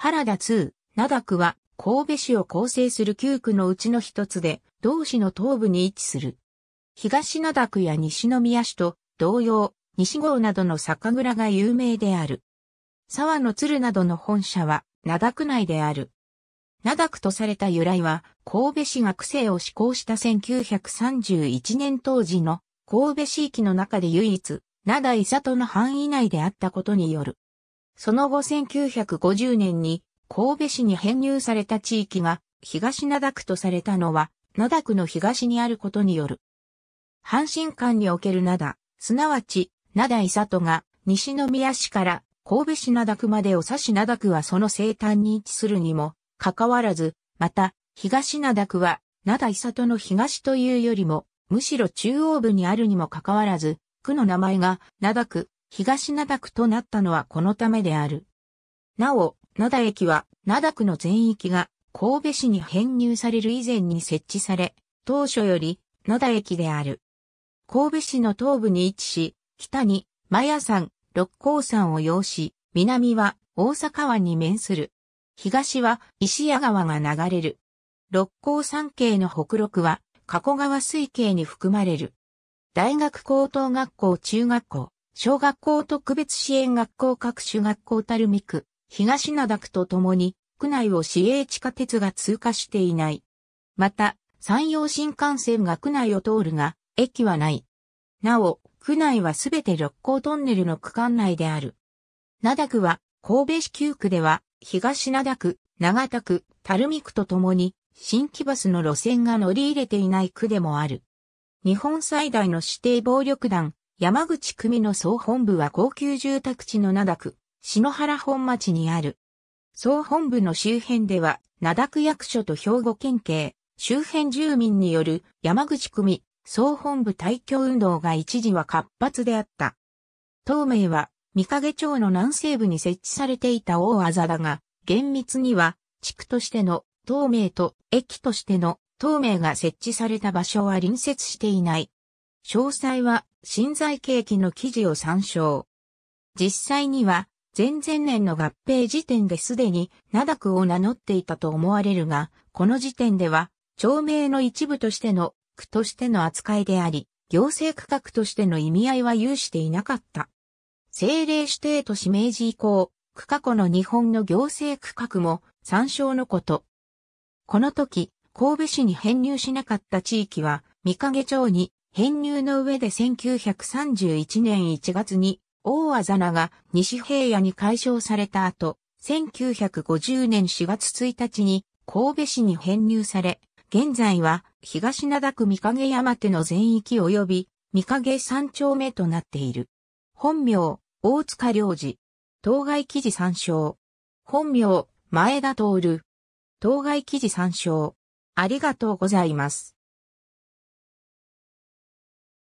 原田通、灘区は神戸市を構成する9区のうちの一つで、同市の東部に位置する。東灘区や西宮市と同様、西郷などの酒蔵が有名である。沢の鶴などの本社は灘区内である。灘区とされた由来は、神戸市が区政を施行した1931年当時の神戸市域の中で唯一、灘伊里の範囲内であったことによる。その後1950年に神戸市に編入された地域が東灘区とされたのは、灘区の東にあることによる。阪神間における灘、すなわち、灘伊里が西宮市から神戸市灘区までを指し灘区はその西端に位置するにも、かかわらず、また、東灘区は、灘伊里の東というよりも、むしろ中央部にあるにもかかわらず、区の名前が、灘区、東灘区となったのはこのためである。なお、灘駅は、灘区の全域が神戸市に編入される以前に設置され、当初より灘駅である。神戸市の東部に位置し、北に、真ヤ山、六甲山を要し、南は大阪湾に面する。東は石屋川が流れる。六甲山系の北陸は、加古川水系に含まれる。大学高等学校中学校、小学校特別支援学校各種学校たるみ区、東灘区とともに、区内を市営地下鉄が通過していない。また、山陽新幹線が区内を通るが、駅はない。なお、区内はすべて六甲トンネルの区間内である。灘区は、神戸市旧区では、東灘区、長田区、垂水区とともに、新規バスの路線が乗り入れていない区でもある。日本最大の指定暴力団、山口組の総本部は高級住宅地の灘区、篠原本町にある。総本部の周辺では、灘区役所と兵庫県警、周辺住民による山口組総本部退去運動が一時は活発であった。東名は、三影町の南西部に設置されていた大あざだが、厳密には、地区としての東名と駅としての東名が設置された場所は隣接していない。詳細は新在景気の記事を参照。実際には、前々年の合併時点ですでに、灘区を名乗っていたと思われるが、この時点では、町名の一部としての、区としての扱いであり、行政区画としての意味合いは有していなかった。政令指定都市明治以降、区過去の日本の行政区画も参照のこと。この時、神戸市に編入しなかった地域は、三影町に編入の上で1931年1月に大あざなが西平野に解消された後、1950年4月1日に神戸市に編入され、現在は東灘区三影山手の全域及び三影三丁目となっている。本名、大塚良二。当該記事参照。本名、前田徹。当該記事参照。ありがとうございます。